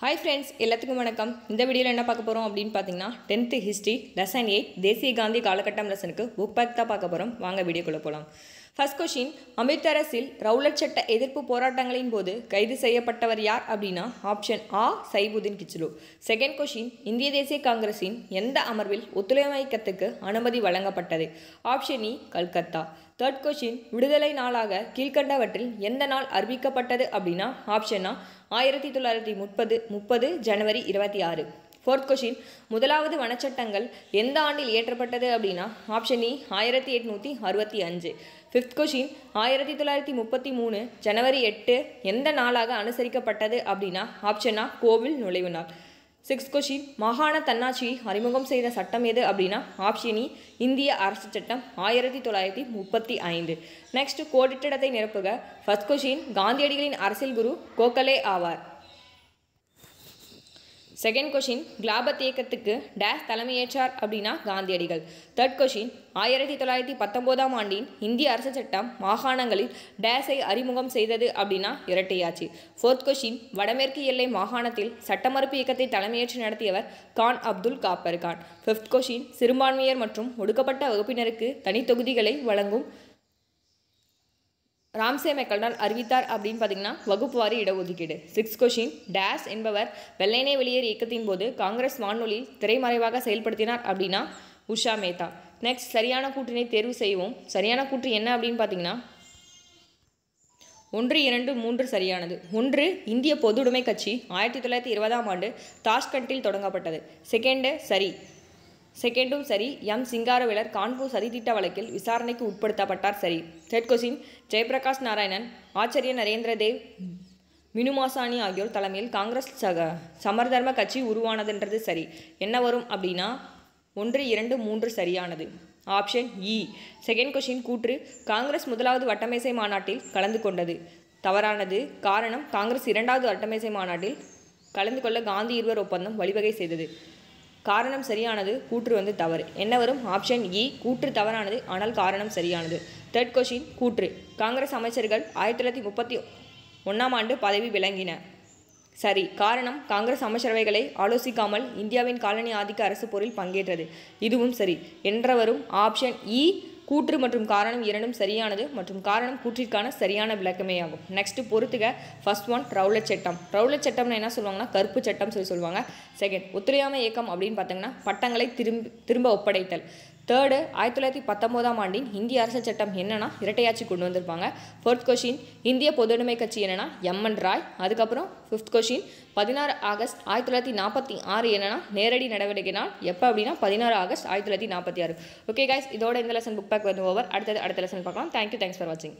hi friends எல்லாத்துக்கும் வணக்கம் இந்த வீடியோவில் என்ன பார்க்க போகிறோம் அப்படின்னு பார்த்தீங்கன்னா டென்த்து ஹிஸ்ட்ரி லெசன் எயிட் தேசிய காந்தி காலகட்டம் லெசனுக்கு புக் பேக் தான் பார்க்க போகிறோம் வாங்க வீடியோக்குள்ளே போகலாம் ஃபர்ஸ்ட் கொஷின் அமிர்தரசில் ரவுலட் சட்ட எதிர்ப்பு போராட்டங்களின் போது கைது செய்யப்பட்டவர் யார் அப்படின்னா ஆப்ஷன் ஆ சைபுதீன் கிச்சலு செகண்ட் கொஷின் இந்திய தேசிய காங்கிரஸின் எந்த அமர்வில் ஒத்துழைமைக்கத்துக்கு அனுமதி வழங்கப்பட்டது ஆப்ஷன் இ கல்கத்தா தேர்ட் கொஷின் விடுதலை நாளாக கீழ்கண்டவற்றில் எந்த நாள் அறிவிக்கப்பட்டது அப்படின்னா ஆப்ஷனா ஆயிரத்தி தொள்ளாயிரத்தி முப்பது முப்பது ஜனவரி இருபத்தி ஆறு ஃபோர்த் கொஷின் முதலாவது வனச்சட்டங்கள் எந்த ஆண்டில் இயற்றப்பட்டது அப்படின்னா ஆப்ஷன் இ e, ஆயிரத்தி எட்நூற்றி அறுபத்தி அஞ்சு ஃபிஃப்த் கொஷின் ஆயிரத்தி தொள்ளாயிரத்தி முப்பத்தி மூணு ஜனவரி எட்டு எந்த நாளாக அனுசரிக்கப்பட்டது அப்படின்னா ஆப்ஷனா கோவில் நுழைவு நாள் சிக்ஸ்த் கொஷின் மாகாண தன்னாட்சியை அறிமுகம் செய்த சட்டம் எது அப்படின்னா ஆப்ஷன் இ e, இந்திய அரசு சட்டம் ஆயிரத்தி தொள்ளாயிரத்தி முப்பத்தி ஐந்து நெக்ஸ்ட் கோடிட்டிடத்தை நிரப்புக ஃபஸ்ட் கொஷின் காந்தியடிகளின் அரசியல் குரு கோகலே ஆவார் செகண்ட் கொஷின் கிளாபத் இயக்கத்துக்கு டேஷ் தலைமையேற்றார் அப்படின்னா காந்தியடிகள் தேர்ட் கொஷின் ஆயிரத்தி தொள்ளாயிரத்தி பத்தொம்போதாம் ஆண்டின் இந்திய அரசு சட்டம் மாகாணங்களில் டேஸை அறிமுகம் செய்தது அப்படின்னா இரட்டையாச்சு ஃபோர்த் கொஷின் வடமேற்கு எல்லை மாகாணத்தில் சட்டமறுப்பு இயக்கத்தை தலைமையேற்று நடத்தியவர் கான் அப்துல் காப்பர் கான் ஃபிஃப்த் கொஷின் சிறுபான்மையர் மற்றும் ஒடுக்கப்பட்ட வகுப்பினருக்கு தனித்தொகுதிகளை வழங்கும் ராம்சே மெக்கல்டால் அறிவித்தார் அப்படின்னு பார்த்தீங்கன்னா வகுப்பு வாரி இடஒதுக்கீடு சிக்ஸ் கொஷின் டேஸ் என்பவர் வெள்ளைனே வெளியேறு இயக்கத்தின் போது காங்கிரஸ் வானொலி திரைமறைவாக செயல்படுத்தினார் அப்படின்னா உஷா மேத்தா நெக்ஸ்ட் சரியான கூற்றினை தேர்வு செய்வோம் சரியான கூற்று என்ன அப்படின்னு பார்த்தீங்கன்னா ஒன்று இரண்டு மூன்று சரியானது ஒன்று இந்திய பொதுவுடைமை கட்சி ஆயிரத்தி தொள்ளாயிரத்தி இருபதாம் ஆண்டு தாஷ்கண்டில் தொடங்கப்பட்டது செகண்டு சரி செகண்டும் சரி எம் சிங்காரவேலர் கான்பூர் சதித்திட்ட வழக்கில் விசாரணைக்கு உட்படுத்தப்பட்டார் சரி தெட் கொசின் ஜெயபிரகாஷ் நாராயணன் ஆச்சரிய நரேந்திர தேவ் மினுமாசானி ஆகியோர் தலைமையில் காங்கிரஸ் சக சமர்தர்ம கட்சி உருவானதுன்றது சரி என்ன வரும் அப்படின்னா ஒன்று இரண்டு மூன்று சரியானது ஆப்ஷன் இ செகண்ட் கொஷின் கூற்று காங்கிரஸ் முதலாவது வட்டமேசை மாநாட்டில் கலந்து கொண்டது தவறானது காரணம் காங்கிரஸ் இரண்டாவது வட்டமேசை மாநாட்டில் கலந்து கொள்ள காந்தி இருவர் ஒப்பந்தம் வழிவகை செய்தது காரணம் சரியானது கூற்று வந்து தவறு என்ன வரும் ஆப்ஷன் இ e, கூற்று தவறானது ஆனால் காரணம் சரியானது தேர்ட் கொஷின் கூற்று காங்கிரஸ் அமைச்சர்கள் ஆயிரத்தி தொள்ளாயிரத்தி முப்பத்தி ஒன்றாம் ஆண்டு பதவி விளங்கின சரி காரணம் காங்கிரஸ் அமைச்சரவைகளை ஆலோசிக்காமல் இந்தியாவின் காலனி ஆதிக்க அரசு போரில் பங்கேற்றது இதுவும் சரி என்றவரும் ஆப்ஷன் இ e, கூற்று மற்றும் காரணம் இரண்டும் சரியானது மற்றும் காரணம் கூற்றிற்கான சரியான விளக்கமே ஆகும் நெக்ஸ்ட் பொறுத்துக ஃபர்ஸ்ட் ஒன் ரவுலட் சட்டம் ரவுலட் சட்டம்னு என்ன சொல்லுவாங்கன்னா கருப்பு சட்டம் சொல்லி சொல்லுவாங்க செகண்ட் ஒத்துழையாமை இயக்கம் அப்படின்னு பார்த்தீங்கன்னா பட்டங்களை திரும்ப திரும்ப ஒப்படைத்தல் தேர்டு ஆயிரத்தி தொள்ளாயிரத்தி பத்தொம்போதாம் ஆண்டின் இந்திய அரசியல் சட்டம் என்னென்னா இரட்டையாட்சி கொண்டு வந்திருப்பாங்க ஃபோர்த் கொஷின் இந்திய பொதுடைமை கட்சி என்னென்னா எம்என் ராய் அதுக்கப்புறம் ஃபிஃப்த் கொஷின் பதினாறு ஆகஸ்ட் ஆயிரத்தி தொள்ளாயிரத்தி நாற்பத்தி ஆறு என்னென்னா நேரடி நடவடிக்கைனால் எப்போ அப்படின்னா பதினாறு ஆகஸ்ட் ஆயிரத்தி தொள்ளாயிரத்தி நாற்பத்தி ஆறு ஓகே கைஸ் இதோட இந்த லெசன் புக் பேக் வந்து ஓவர் அடுத்தது அடுத்த லெசன் பார்க்கலாம் தேங்க்யூ தேங்க்ஸ் ஃபார் வாட்சிங்